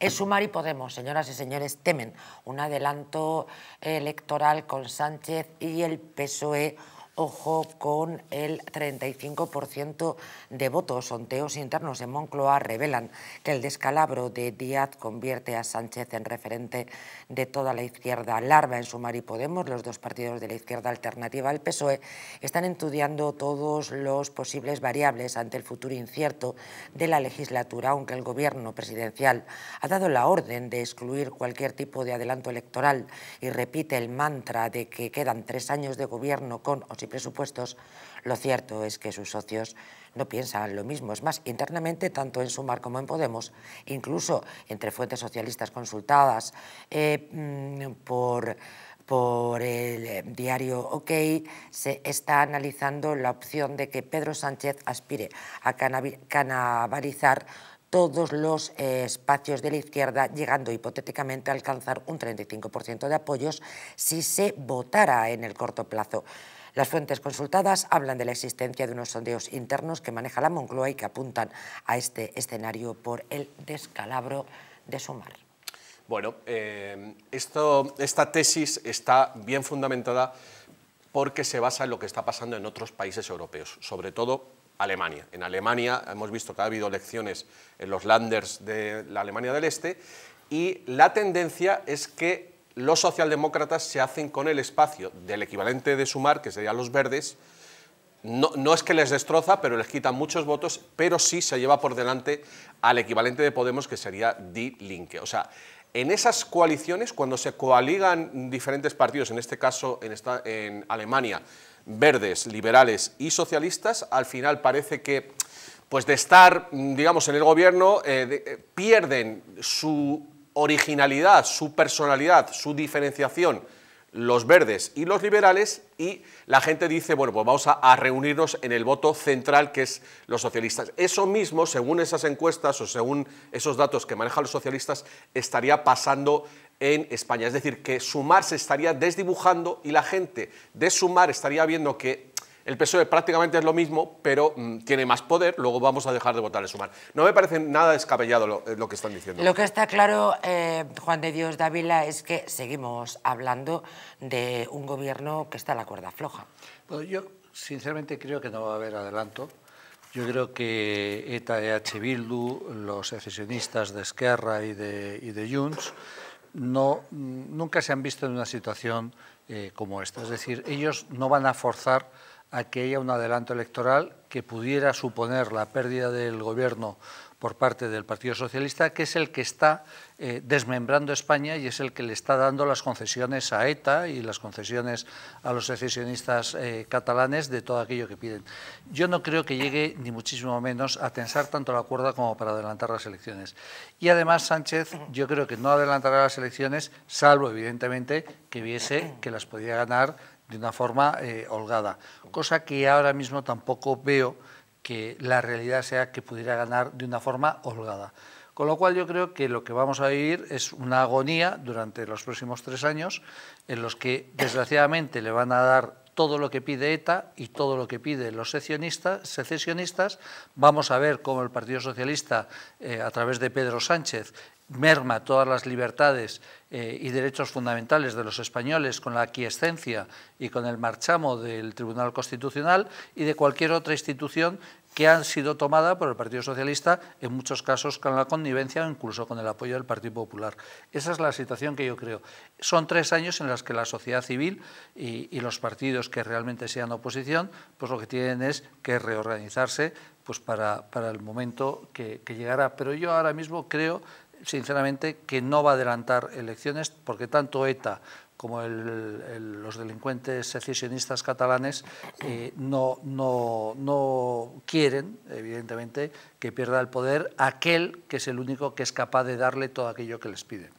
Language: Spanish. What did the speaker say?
Es Sumar y Podemos, señoras y señores, temen un adelanto electoral con Sánchez y el PSOE ojo, con el 35% de votos. Sonteos internos en Moncloa revelan que el descalabro de Díaz convierte a Sánchez en referente de toda la izquierda. Larva en Sumar y Podemos, los dos partidos de la izquierda alternativa al PSOE, están estudiando todos los posibles variables ante el futuro incierto de la legislatura, aunque el gobierno presidencial ha dado la orden de excluir cualquier tipo de adelanto electoral y repite el mantra de que quedan tres años de gobierno con o sin presupuestos, lo cierto es que sus socios no piensan lo mismo. Es más, internamente, tanto en Sumar como en Podemos, incluso entre fuentes socialistas consultadas eh, mm, por por el eh, diario OK, se está analizando la opción de que Pedro Sánchez aspire a canabalizar todos los eh, espacios de la izquierda, llegando hipotéticamente a alcanzar un 35% de apoyos si se votara en el corto plazo. Las fuentes consultadas hablan de la existencia de unos sondeos internos que maneja la Moncloa y que apuntan a este escenario por el descalabro de su mar. Bueno, eh, esta tesis está bien fundamentada porque se basa en lo que está pasando en otros países europeos, sobre todo Alemania. En Alemania hemos visto que ha habido elecciones en los landers de la Alemania del Este y la tendencia es que los socialdemócratas se hacen con el espacio del equivalente de sumar, que serían los verdes, no, es que les destroza, pero les quita muchos votos, pero sí se lleva por delante al equivalente de Podemos, que sería Die Linke. O sea, en esas coaliciones, cuando se coaligan diferentes partidos, en este caso en, Alemania, verdes, liberales y socialistas, al final parece que pues de estar, digamos, en el gobierno, eh, eh, pierden su originalidad, su personalidad, su diferenciación, los verdes y los liberales, y la gente dice, bueno, pues vamos a, reunirnos en el voto central que es los socialistas. Eso mismo, según esas encuestas o según esos datos que manejan los socialistas, estaría pasando en España. Es decir, que sumar se estaría desdibujando y la gente de sumar estaría viendo que el PSOE prácticamente es lo mismo, pero mm, tiene más poder, luego vamos a dejar de votar el sumar. No me parece nada descabellado eh, lo, que están diciendo. Lo que está claro, eh, Juan de Dios Dávila, es que seguimos hablando de un gobierno que está a la cuerda floja. yo sinceramente creo que no va a haber adelanto. Yo creo que ETA, EH Bildu, los secesionistas de Esquerra y de, y de Junts, no, nunca se han visto en una situación eh, como esta. Es decir, ellos no van a forzar a que haya un adelanto electoral que pudiera suponer la pérdida del gobierno por parte del Partido Socialista, que es el que está eh, desmembrando España y es el que le está dando las concesiones a ETA y las concesiones a los secesionistas eh, catalanes de todo aquello que piden. Yo no creo que llegue, ni muchísimo menos, a tensar tanto la cuerda como para adelantar las elecciones. Y además, Sánchez, yo creo que no adelantará las elecciones, salvo, evidentemente, que viese que las podía ganar de una forma eh, holgada, cosa que ahora mismo tampoco veo que la realidad sea que pudiera ganar de una forma holgada. Con lo cual yo creo que lo que vamos a vivir es una agonía durante los próximos tres años en los que desgraciadamente le van a dar todo lo que pide ETA y todo lo que piden los secesionistas, Vamos a ver cómo el Partido Socialista, eh, a través de Pedro Sánchez, merma todas las libertades eh, y derechos fundamentales de los españoles con la aquiescencia y con el marchamo del Tribunal Constitucional y de cualquier otra institución que han sido tomadas por el Partido Socialista, en muchos casos con la connivencia o incluso con el apoyo del Partido Popular. Esa es la situación que yo creo. Son tres años en los que la sociedad civil y, los partidos que realmente sean oposición, pues lo que tienen es que reorganizarse pues para, para el momento que, llegará. Pero yo ahora mismo creo, sinceramente, que no va a adelantar elecciones porque tanto ETA como los delincuentes secesionistas catalanes eh, no, no, no quieren, evidentemente, que pierda el poder aquel que es el único que es capaz de darle todo aquello que les piden.